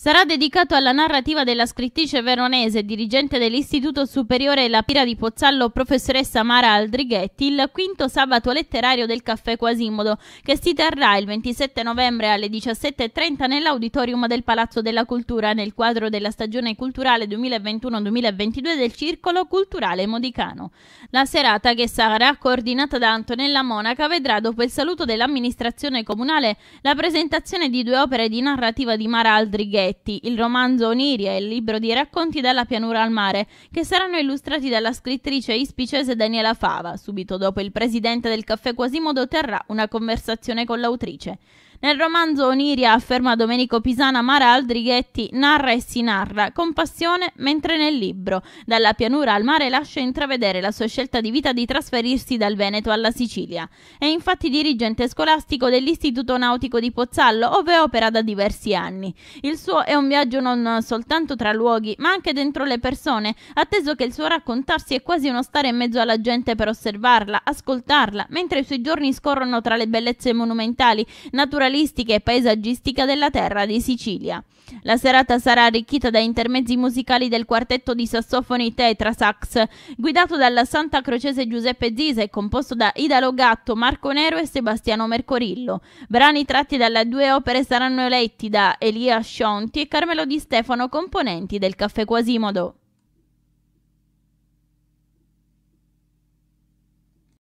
Sarà dedicato alla narrativa della scrittrice veronese e dirigente dell'Istituto Superiore La Pira di Pozzallo, professoressa Mara Aldrighetti, il quinto sabato letterario del Caffè Quasimodo, che si terrà il 27 novembre alle 17.30 nell'auditorium del Palazzo della Cultura, nel quadro della stagione culturale 2021-2022 del Circolo Culturale Modicano. La serata, che sarà coordinata da Antonella Monaca, vedrà dopo il saluto dell'amministrazione comunale la presentazione di due opere di narrativa di Mara Aldrighetti Ungaretti, il romanzo Oniria e il libro di racconti dalla pianura al mare, che saranno illustrati dalla scrittrice ispicese Daniela Fava. Subito dopo il presidente del caffè Quasimodo terrà una conversazione con l'autrice. Nel romanzo Oniria, afferma Domenico Pisana, Mara Aldrighetti narra e si narra con passione, mentre nel libro, dalla pianura al mare, lascia intravedere la sua scelta di vita di trasferirsi dal Veneto alla Sicilia. È infatti dirigente scolastico dell'Istituto Nautico di Pozzallo, ove opera da diversi anni. Il suo è un viaggio non soltanto tra luoghi, ma anche dentro le persone, atteso che il suo raccontarsi è quasi uno stare in mezzo alla gente per osservarla, ascoltarla, mentre i suoi giorni scorrono tra le bellezze monumentali, naturalmente naturalistica e paesaggistica della terra di Sicilia. La serata sarà arricchita da intermezzi musicali del quartetto di sassofoni Tetra Sax, guidato dalla Santa Crocese Giuseppe Zisa e composto da Idalo Gatto, Marco Nero e Sebastiano Mercorillo. Brani tratti dalle due opere saranno eletti da Elia Scionti e Carmelo Di Stefano, componenti del Caffè Quasimodo.